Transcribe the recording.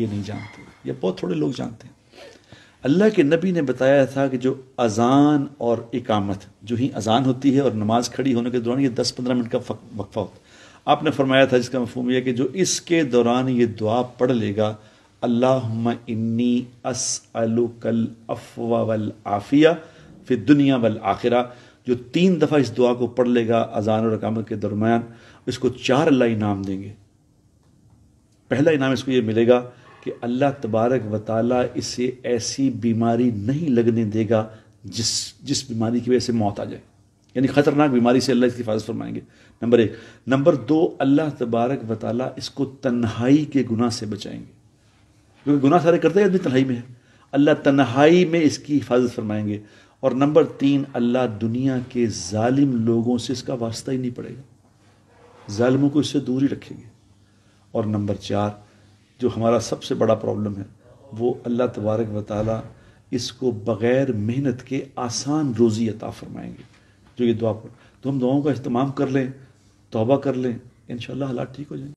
ये नहीं जानते ये बहुत थोड़े लोग जानते हैं अल्लाह के नबी ने बताया था कि जो अजान और इकामत जो ही अजान होती है और नमाज खड़ी होने के दौरान ये दस पंद्रह मिनट का वक्फा होता आपने फरमाया था जिसका मफहम यह कि जो इसके दौरान ये दुआ पढ़ लेगा अल्लाह इन्नी अस अलुकल अफवा वल आफिया फिर दुनिया वल आखिरा जो तीन दफ़ा इस दुआ को पढ़ लेगा अजान और अकामत के दरमियान इसको चार अल्लाह इनाम देंगे पहला इनाम इसको ये मिलेगा कि अल्लाह तबारक व इसे ऐसी बीमारी नहीं लगने देगा जिस जिस बीमारी की वजह से मौत आ जाए यानी ख़तरनाक बीमारी से अल्लाह इसकी हिफाजत फरमाएंगे नंबर एक नंबर दो अल्लाह तबारक व इसको तन्हाई के गुनाह से बचाएंगे क्योंकि गुनाह सारे करते हैं आदमी तन्हाई में है अल्लाह तन्हाई में इसकी हिफाजत फरमाएंगे और नंबर तीन अल्लाह दुनिया के ालिम लोगों से इसका वास्ता ही नहीं पड़ेगा ालमों को इससे दूर ही रखेंगे और नंबर चार जो हमारा सबसे बड़ा प्रॉब्लम है वो अल्लाह तबारक व ताली इसको बग़ैर मेहनत के आसान रोज़ी अता फरमाएंगे जो ये दुआ पर तो हम दुआओं का इस्तेमाल कर लें तोबा कर लें इन शाला हालात ठीक हो जाएंगे